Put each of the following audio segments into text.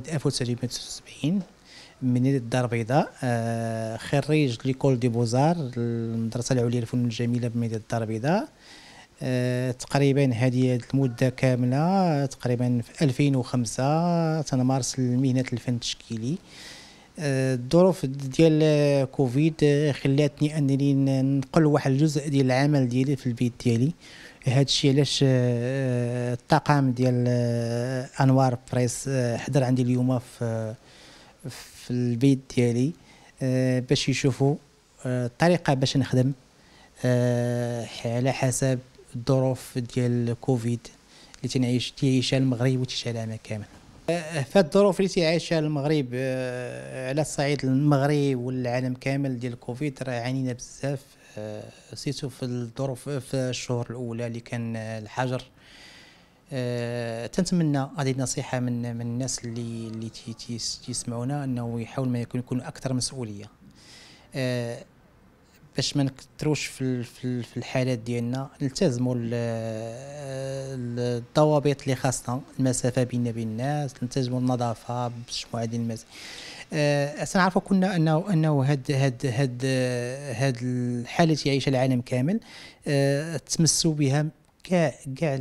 مواليد 1973 من الدار البيضاء آه، خريج ليكول دي بوزار المدرسه العليا للفنون الجميله بمدينه الدار البيضاء آه، تقريبا هذه المده كامله تقريبا في 2005 تنمارس مهنه الفن التشكيلي آه، الظروف ديال كوفيد خلاتني انني نقل واحد الجزء ديال العمل ديالي في البيت ديالي هذا الشيء علاش آه، آه، الطاقم ديال آه، انوار بريس حضر عندي اليوم في في البيت ديالي باش يشوفوا الطريقه باش نخدم على حسب الظروف ديال كوفيد اللي تنعيش تعيشها المغرب وتعيشها العالم كامل في الظروف اللي تيعيشها المغرب آه، على الصعيد المغرب والعالم كامل ديال الكوفيد راه عانينا بزاف آه، سيتو في الظروف في الشهور الاولى اللي كان آه، الحجر تنتمنى هذه النصيحه من من الناس اللي اللي تيسمعونا انه يحاول ما يكون يكون اكثر مسؤوليه باش ما نكثروش في في الحالات ديالنا نلتزموا الضوابط اللي خاصنا المسافه بيننا بين الناس نلتزموا النظافه بالمجموعه ديال المسائل آه، سنعرفوا كنا انه انه هاد هاد هاد هاد الحاله اللي يعيشها العالم كامل آه، تمسوا بها كاع كاع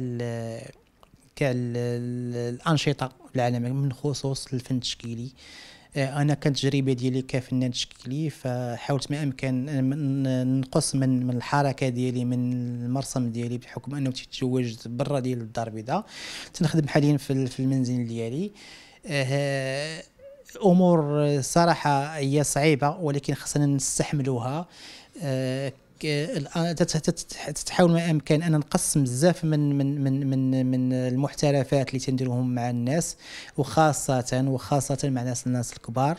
كاع الانشطه العالميه من خصوص الفن التشكيلي آه، انا كانت تجربه ديالي كفنان تشكيلي فحاولت ما امكن نقص من من الحركه ديالي من المرسم ديالي بحكم انه تتزوجت برا ديال الدار البيضاء تنخدم حاليا في المنزل ديالي آه، امور صراحه هي صعيبه ولكن خصنا نستحملوها آه، آه، تتحاول ما امكن ان نقسم بزاف من من من من من المحترفات اللي تنديروهم مع الناس وخاصه وخاصه مع الناس الناس الكبار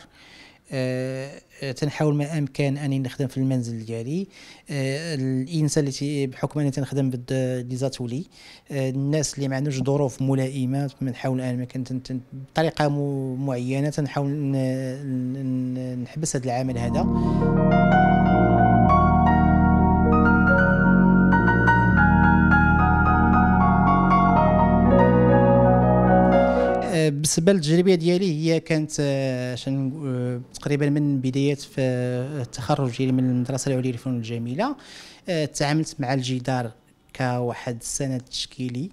أه, آه، تنحاول ما امكن اني نخدم في المنزل ديالي أه الانسان اللي بحكم اني تنخدم بالديزاتولي أه الناس اللي ما عندهمش ظروف ملائمه نحاول انا كنت بطريقه معينه تنحاول نحبس هذا العمل هذا بالنسبه للتجربه ديالي هي كانت عشان آه، آه، تقريبا من بدايه آه، التخرج ديالي من المدرسه العليا للفنون الجميله تعاملت مع الجدار كواحد السند تشكيلي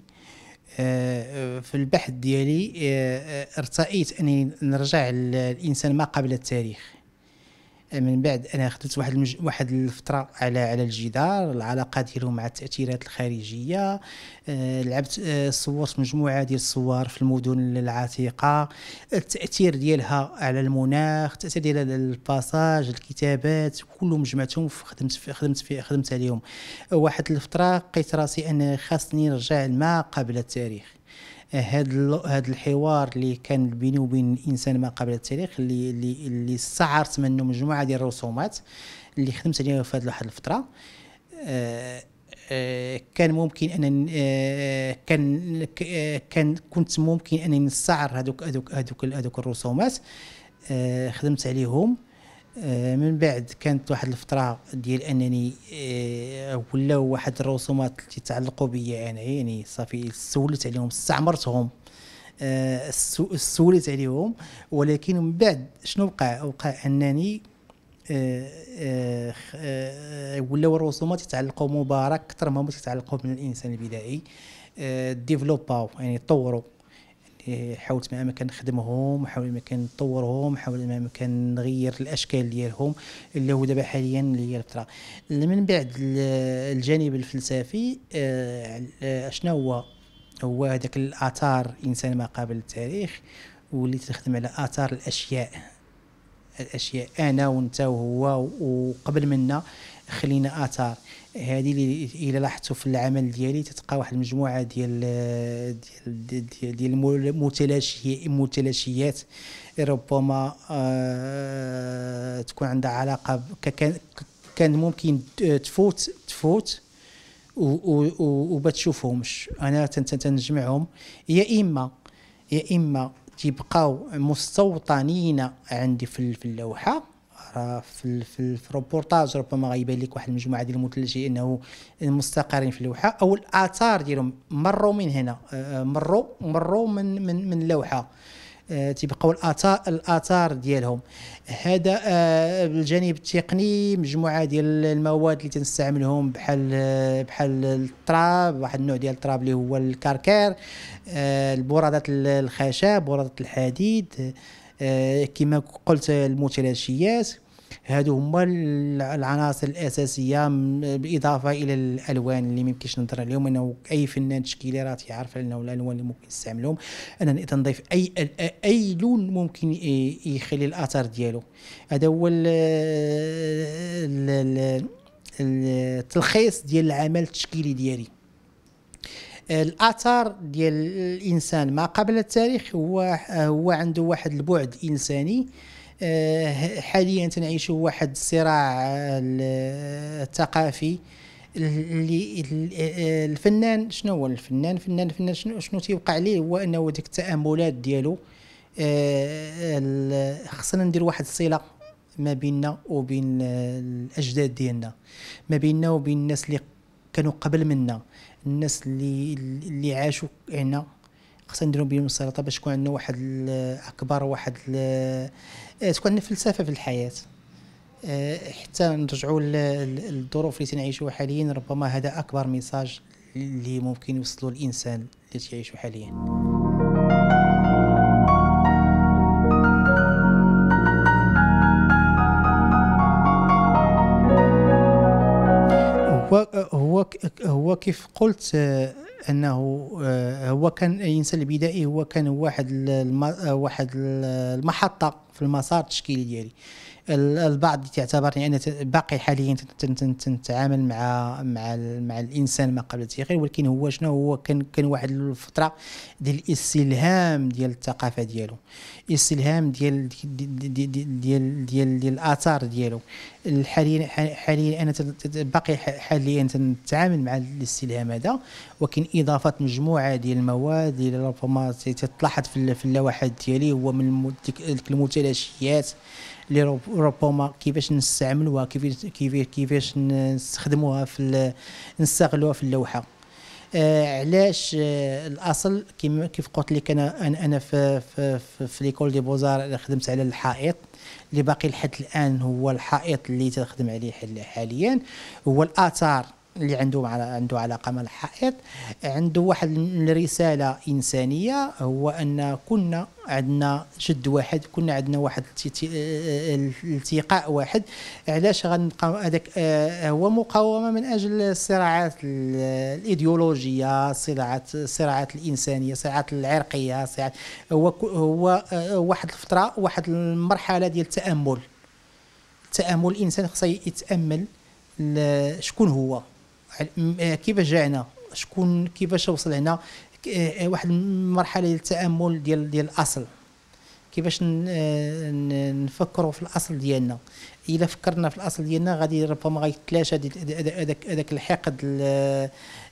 في البحث ديالي ارتأيت اني نرجع للانسان ما قبل التاريخ من بعد انا خدت واحد المج... واحد الفتره على على الجدار العلاقه ديالو مع التاثيرات الخارجيه آه لعبت آه صورت مجموعه ديال الصور في المدن العتيقه التاثير ديالها على المناخ التاثير ديالها على الباساج الكتابات كلهم جمعتهم في خدمت في خدمت في خدمت عليهم واحد الفتره لقيت راسي ان خاصني نرجع لما قبل التاريخ هذا آه، هذا الحوار اللي كان بيني وبين انسان ما قبل التاريخ اللي اللي اللي استعرت منه مجموعه ديال الرسومات اللي خدمت عليها في هذه واحد الفتره آه،, آه كان ممكن ان آه، كان كان كنت ممكن انني نستعر هذوك هذوك هذوك الرسومات خدمت عليهم آه، من بعد كانت واحد الفتره ديال انني آه، ولاو واحد الرسومات اللي تعلقوا بيا انا يعني صافي سولت عليهم استعمرتهم آه، سولت عليهم ولكن من بعد شنو وقع وقع انني ولاو الرسومات يتعلقوا مبارك اكثر ما تتعلقوا من الانسان البدائي ديفلوباو يعني طوروا حاولت ما امكن نخدمهم حاول ما امكن نطورهم حاول ما امكن نغير الاشكال ديالهم اللي هو دابا حاليا اللي هي الفتره من بعد الجانب الفلسفي اشنا آه، هو هو هذاك الاثار انسان ما قبل التاريخ واللي تخدم على اثار الاشياء الاشياء انا وانت وهو وقبل منا خلينا اثار هذه اللي الا لاحظتوا في العمل ديالي تتلقى واحد المجموعه ديال ديال ديال, ديال المتلاشي ربما آه تكون عندها علاقه كان كان ممكن تفوت تفوت وما تشوفهمش انا تنجمعهم يا اما يا اما تيبقاو مستوطنين عندي في اللوحه راه في في, في الروبورتاج ربما غيبان لك واحد المجموعه ديال المثلجين انه مستقرين في اللوحه او الاثار ديالهم مروا من هنا آه، مروا مروا من من من اللوحه آه، تيبقاو الاثار الاثار ديالهم هذا آه، الجانب التقني مجموعه ديال المواد اللي تنستعملهم بحال بحال التراب واحد النوع ديال التراب اللي هو الكركير البرادات الخشب برادات الحديد آه، كما قلت المثلثيات هادو هما العناصر الاساسيه بالاضافه الى الالوان اللي ميمكنش نهضر عليهم انه اي فنان تشكيلي راه تيعرف انه الالوان اللي ممكن يستعملهم انا تنضيف اي اي لون ممكن يخلي الاثر ديالو هذا هو التلخيص ديال العمل التشكيلي ديالي الاثار ديال الانسان ما قبل التاريخ هو هو عنده واحد البعد انساني آه، حاليا تنعيشوا واحد الصراع آه، الثقافي اللي آه، الفنان شنو هو الفنان الفنان الفنان شنو شنو تيوقع ليه هو انه ديك التاملات ديالو خصنا ندير واحد الصله ما بيننا وبين الاجداد ديالنا ما بيننا وبين الناس اللي كانوا قبل منا الناس اللي اللي عاشوا هنا خصنا نديرو بهم السلطه باش تكون عندنا واحد اكبر واحد آه، تكون عندنا فلسفه في الحياه آه، حتى نرجعوا للظروف اللي تنعيشوها حاليا ربما هذا اكبر ميساج اللي ممكن يوصلوا الانسان اللي تعيشوا حاليا هو هو هو كيف قلت آه، انه آه، هو كان الانسان البدائي هو كان واحد آه، واحد المحطه في المسار التشكيلي ديالي البعض تعتبرني انا باقي حاليا تنتعامل مع مع مع الانسان ما قبل التغيير ولكن هو شنو هو كان كان واحد الفتره ديال الاستلهام ديال الثقافه ديالو استلهام ديال ديال ديال ديال, الاثار ديالو حاليا حاليا انا باقي حاليا تنتعامل مع الاستلهام هذا ولكن اضافه مجموعه ديال المواد اللي ربما تتلاحظ في اللوحات ديالي هو من ديك المثال الثلاثيات اللي ربما كيفاش نستعملوها كيفاش كيفاش كيفاش نستخدموها في نستغلوها في اللوحه آه علاش آه الاصل كيما كيف قلت لك انا انا في في في, في ليكول دي بوزار خدمت على الحائط اللي باقي لحد الان هو الحائط اللي تخدم عليه حاليا هو الاثار اللي عنده عنده علاقه مع الحائط عنده واحد الرساله انسانيه هو ان كنا عندنا جد واحد كنا عندنا واحد آه، التقاء واحد علاش غنبقى هذاك آه، هو مقاومه من اجل الصراعات الايديولوجيه صراعات الصراعات الانسانيه الصراعات العرقيه صراعات هو هو آه، واحد الفتره واحد المرحله ديال التامل التامل الانسان خصو يتامل شكون هو آه، كيفاش جا هنا شكون كيفاش وصل هنا آه، آه، واحد المرحله ديال التامل ديال ديال الاصل كيفاش نفكروا في الاصل ديالنا الا فكرنا في الاصل ديالنا غادي ربما غيتلاشى هذاك هذاك الحقد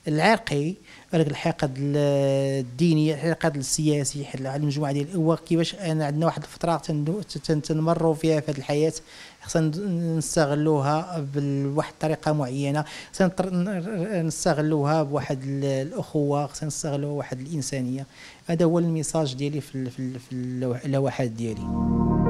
العرقي هذاك الحقد الديني الحقد السياسي على المجموعه ديال هو كيفاش انا عندنا واحد الفتره تنمروا فيها في هذه الحياه خصنا نستغلوها بواحد الطريقه معينه خصنا نستغلوها بواحد الاخوه خصنا نستغلوها بواحد الانسانيه هذا هو الميساج ديالي في اللوحات ديالي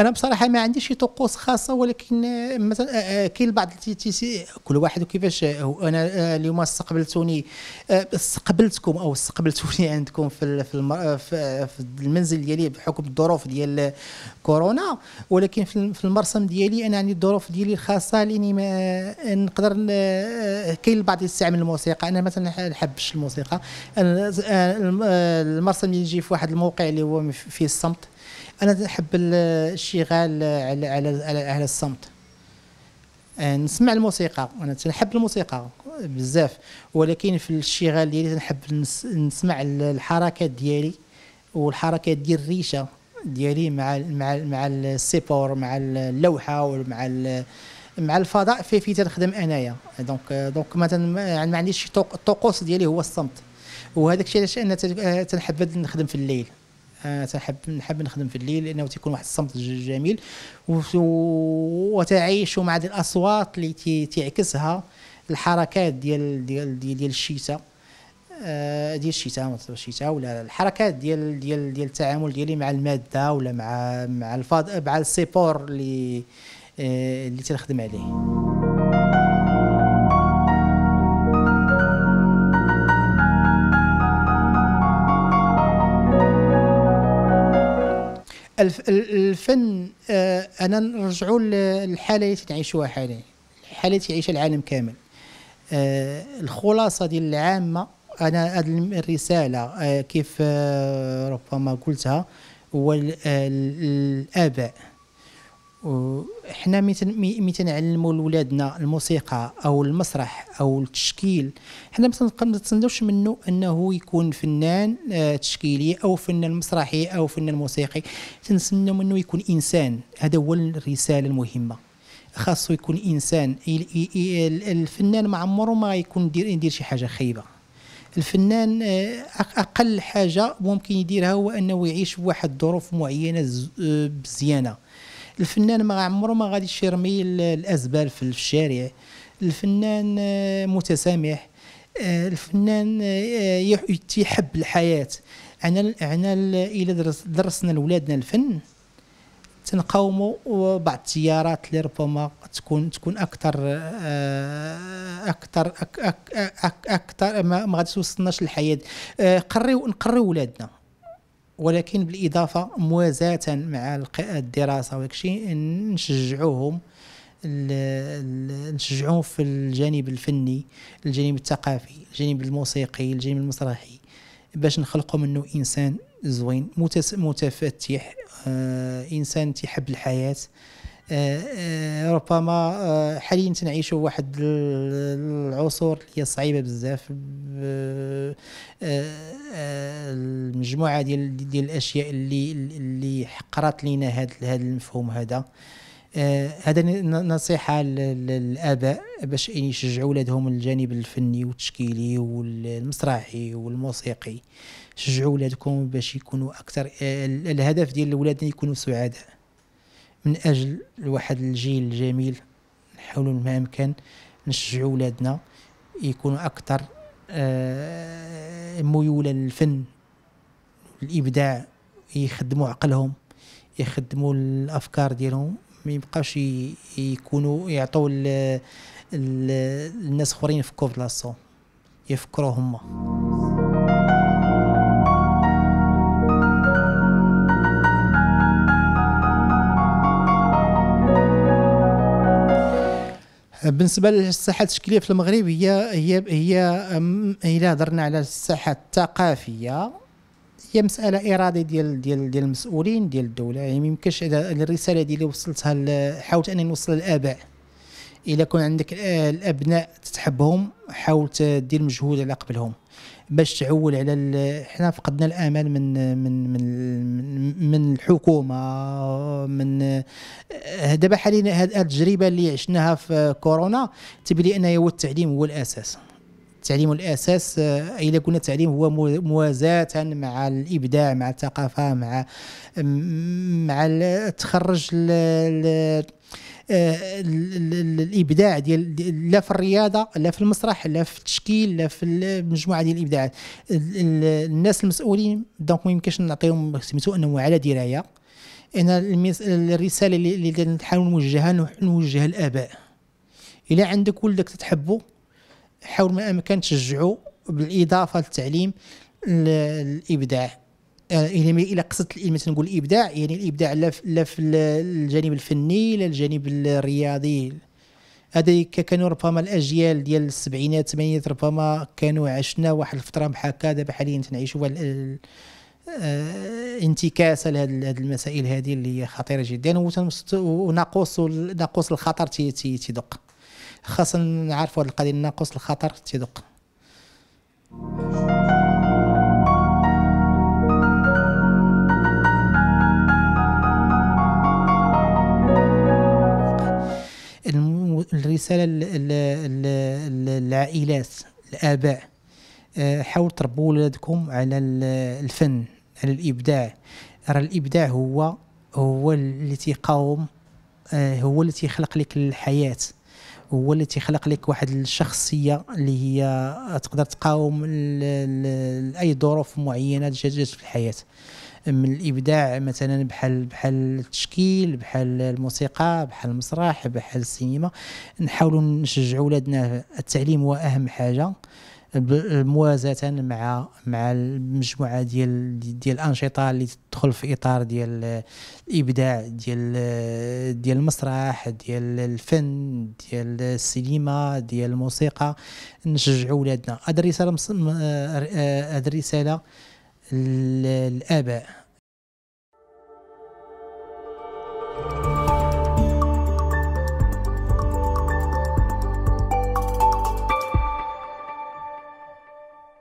انا بصراحه ما عنديش شي طقوس خاصه ولكن آه، مثلا آه، آه، كاين بعض كل واحد وكيفاش انا اليوم استقبلتوني استقبلتكم او استقبلتوني عندكم في في المنزل ديالي بحكم الظروف ديال كورونا ولكن في المرسم ديالي انا عندي الظروف ديالي الخاصه لاني ما نقدر كاين البعض يستعمل الموسيقى انا مثلا ما نحبش الموسيقى المرسم يجي في واحد الموقع اللي هو فيه الصمت انا نحب الشغال على على على الصمت آه، نسمع الموسيقى انا تنحب الموسيقى بزاف ولكن في الشغال ديالي تنحب نسمع الحركات ديالي والحركات ديال الريشه ديالي مع مع مع السيبور مع اللوحه ومع مع الفضاء في في تنخدم انايا دونك دونك آه، ما عنديش الطقوس ديالي هو الصمت وهذاك الشيء علاش انا آه، تنحب نخدم في الليل تحب نحب نخدم في الليل لانه تيكون واحد الصمت جميل وتعيش مع هذه الاصوات اللي تعكسها الحركات ديال ديال ديال, ديال الشتاء آه، ديال الشتاء الشتاء ولا الحركات ديال ديال ديال التعامل ديالي مع الماده ولا مع مع الفاض مع السيبور اللي آه، اللي تنخدم عليه الفن آه، انا نرجعوا للحاله اللي تعيشوها حاليا الحاله اللي تعيشها العالم كامل آه، الخلاصه ديال العامه انا هذه الرساله آه، كيف ربما قلتها هو الاباء وحنا مي تنعلموا لولادنا الموسيقى او المسرح او التشكيل حنا ما تنتسناوش منه انه يكون فنان آه، تشكيلي او فنان مسرحي او فنان موسيقي تنسناو منه يكون انسان هذا هو الرساله المهمه خاصو يكون انسان الفنان ما عمره ما يكون يدير يدير شي حاجه خايبه الفنان آه، اقل حاجه ممكن يديرها هو انه يعيش في واحد الظروف معينه مزيانه آه، الفنان ما عمره ما غادي يرمي الازبال في الشارع الفنان آه، متسامح آه، الفنان آه، يحب الحياه انا انا الا درسنا لولادنا الفن تنقاوموا بعض التيارات اللي ربما تكون تكون اكثر اكثر اكثر ما غاديش توصلناش للحياه قريو نقريو ولادنا ولكن بالاضافه موازاه مع الدراسه وكشي نشجعوهم نشجعوهم في الجانب الفني الجانب الثقافي الجانب الموسيقي الجانب المسرحي باش نخلقوا منه انسان زوين متفتح آه انسان تيحب الحياه آه آه ربما آه، حاليا تنعيشوا واحد العصور اللي هي صعيبه بزاف مجموعه ديال ديال الاشياء اللي اللي حقرات لينا هذا هذا المفهوم هذا آه، هذا نصيحه للاباء باش يشجعوا ولادهم الجانب الفني والتشكيلي والمسرحي والموسيقي شجعوا ولادكم باش يكونوا اكثر آه، الهدف ديال الاولاد يكونوا سعداء من اجل واحد الجيل الجميل نحاولوا ما امكن نشجعوا ولادنا يكونوا اكثر آه، ميولا للفن الابداع يخدموا عقلهم يخدموا الافكار ديالهم ما يبقاش يكونوا يعطوا الناس اخرين يفكروا بلاصتهم يفكروا هما بالنسبه للساحه التشكيليه في المغرب هي هي هي الا هضرنا على الساحه الثقافيه هي مساله اراده ديال ديال ديال المسؤولين ديال الدوله يعني ميمكنش الرساله ديالي وصلتها حاولت انني نوصل للاباء الا كان عندك الابناء تحبهم حاول دير مجهود على قبلهم باش تعول على حنا فقدنا الامل من من من من الحكومه من دابا حاليا هذه التجربه اللي عشناها في كورونا تبلي ان هو التعليم هو الاساس التعليم الاساس اي آه، لكن التعليم هو موازاه مع الابداع مع الثقافه مع مع تخرج آه، الابداع ديال لا في الرياضه لا في المسرح لا في التشكيل لا في المجموعه ديال الابداعات الناس المسؤولين دونك ما يمكنش نعطيهم سميتو انهم على درايه انا الرساله اللي نحاول نوجهها نوجهها للاباء الا عندك ولدك تتحبه حاول ما امكن تشجعوا بالاضافه للتعليم الابداع يعني آه، الى قصدت مثلا نقول الابداع يعني الابداع لا في الجانب الفني لا الجانب الرياضي هذيك كانوا ربما الاجيال ديال السبعينات الثمانينات ربما كانوا عشنا واحد الفتره بحال هكا دابا حاليا تنعيشوا آه، انتكاسه لهذه المسائل هذه اللي هي خطيره جدا وناقوس ناقوس الخطر تيدق خاصنا نعرفوا هذه القضيه ناقص الخطر تيدق الرساله للعائلات الاباء آه، حاولوا تربوا ولادكم على الفن على الابداع راه الابداع هو هو اللي تيقاوم آه، هو اللي تيخلق لك الحياه هو اللي تيخلق لك واحد الشخصيه اللي هي تقدر تقاوم اي ظروف معينه جات في الحياه من الابداع مثلا بحال بحال التشكيل بحال الموسيقى بحال المسرح بحال السينما نحاولوا نشجعوا ولادنا التعليم هو اهم حاجه موازاه مع مع المجموعه ديال ديال الانشطه اللي تدخل في اطار ديال الابداع ديال ديال المسرح ديال الفن ديال السينما ديال الموسيقى نشجعوا ولادنا هذه الرساله هذه الرساله للاباء